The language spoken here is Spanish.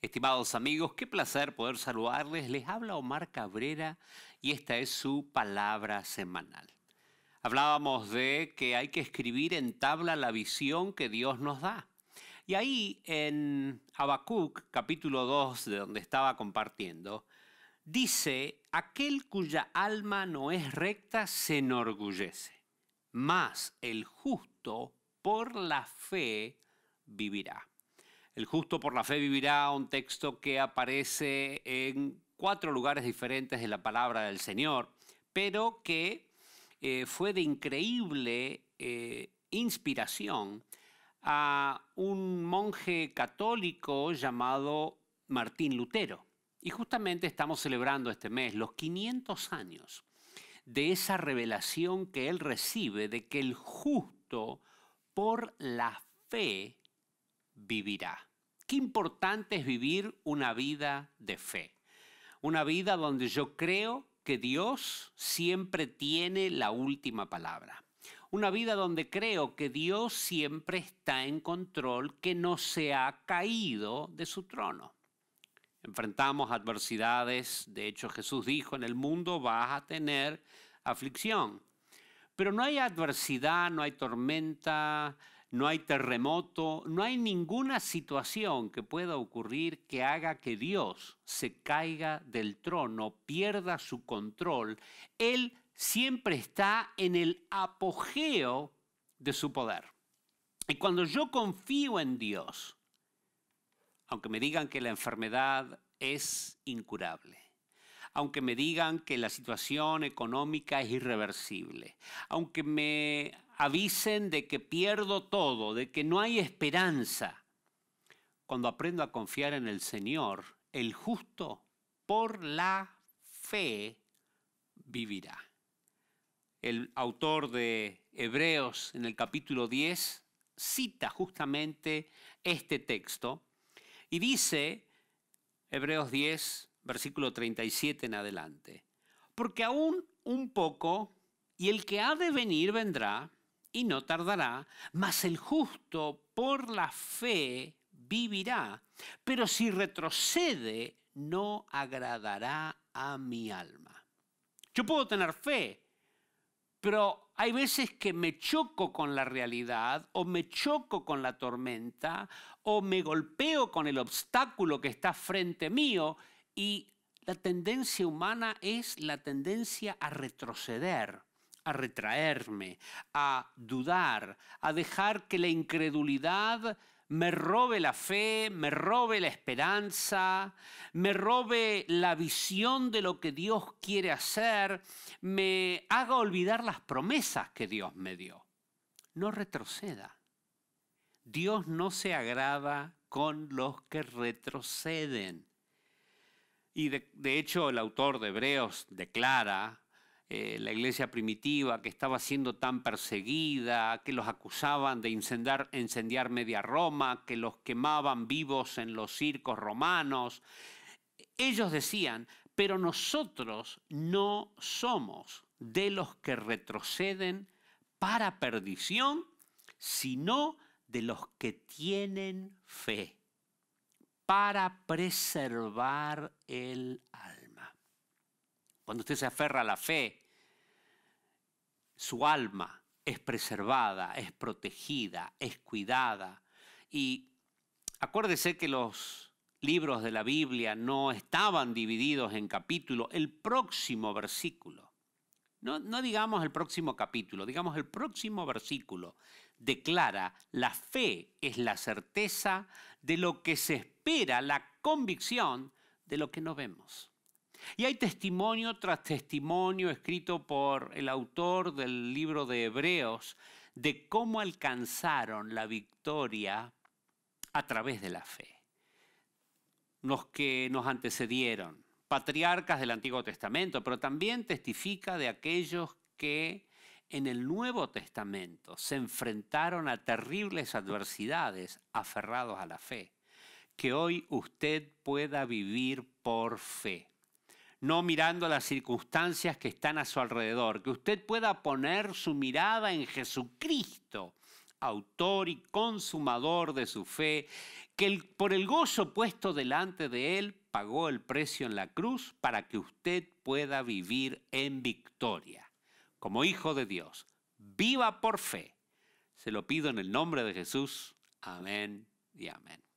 Estimados amigos, qué placer poder saludarles. Les habla Omar Cabrera y esta es su palabra semanal. Hablábamos de que hay que escribir en tabla la visión que Dios nos da. Y ahí en Habacuc, capítulo 2, de donde estaba compartiendo, dice, aquel cuya alma no es recta se enorgullece, mas el justo por la fe vivirá. El justo por la fe vivirá, un texto que aparece en cuatro lugares diferentes de la palabra del Señor, pero que eh, fue de increíble eh, inspiración a un monje católico llamado Martín Lutero. Y justamente estamos celebrando este mes los 500 años de esa revelación que él recibe de que el justo por la fe vivirá. Qué importante es vivir una vida de fe, una vida donde yo creo que Dios siempre tiene la última palabra. Una vida donde creo que Dios siempre está en control, que no se ha caído de su trono. Enfrentamos adversidades, de hecho Jesús dijo, en el mundo vas a tener aflicción. Pero no hay adversidad, no hay tormenta, no hay terremoto, no hay ninguna situación que pueda ocurrir que haga que Dios se caiga del trono, pierda su control. Él siempre está en el apogeo de su poder. Y cuando yo confío en Dios, aunque me digan que la enfermedad es incurable, aunque me digan que la situación económica es irreversible, aunque me avisen de que pierdo todo, de que no hay esperanza. Cuando aprendo a confiar en el Señor, el justo por la fe vivirá. El autor de Hebreos en el capítulo 10 cita justamente este texto y dice, Hebreos 10, versículo 37 en adelante. Porque aún un poco, y el que ha de venir vendrá, y no tardará, mas el justo por la fe vivirá, pero si retrocede, no agradará a mi alma. Yo puedo tener fe, pero hay veces que me choco con la realidad o me choco con la tormenta o me golpeo con el obstáculo que está frente mío y la tendencia humana es la tendencia a retroceder, a retraerme, a dudar, a dejar que la incredulidad me robe la fe, me robe la esperanza, me robe la visión de lo que Dios quiere hacer, me haga olvidar las promesas que Dios me dio. No retroceda. Dios no se agrada con los que retroceden. Y de, hecho el autor de Hebreos declara eh, la iglesia primitiva que estaba siendo tan perseguida, que los acusaban de incendiar media Roma, que los quemaban vivos en los circos romanos. Ellos decían, pero nosotros no somos de los que retroceden para perdición, sino de los que tienen fe para preservar el alma. Cuando usted se aferra a la fe, su alma es preservada, es protegida, es cuidada. Y acuérdese que los libros de la Biblia no estaban divididos en capítulos. El próximo versículo, no, no digamos el próximo capítulo, digamos el próximo versículo declara, la fe es la certeza de lo que se espera, la convicción de lo que no vemos. Y hay testimonio tras testimonio escrito por el autor del libro de Hebreos de cómo alcanzaron la victoria a través de la fe. Los que nos antecedieron, patriarcas del Antiguo Testamento, pero también testifica de aquellos que en el Nuevo Testamento se enfrentaron a terribles adversidades aferrados a la fe. Que hoy usted pueda vivir por fe, no mirando las circunstancias que están a su alrededor, que usted pueda poner su mirada en Jesucristo, autor y consumador de su fe, que por el gozo puesto delante de él pagó el precio en la cruz para que usted pueda vivir en victoria como hijo de Dios. Viva por fe. Se lo pido en el nombre de Jesús. Amén y amén.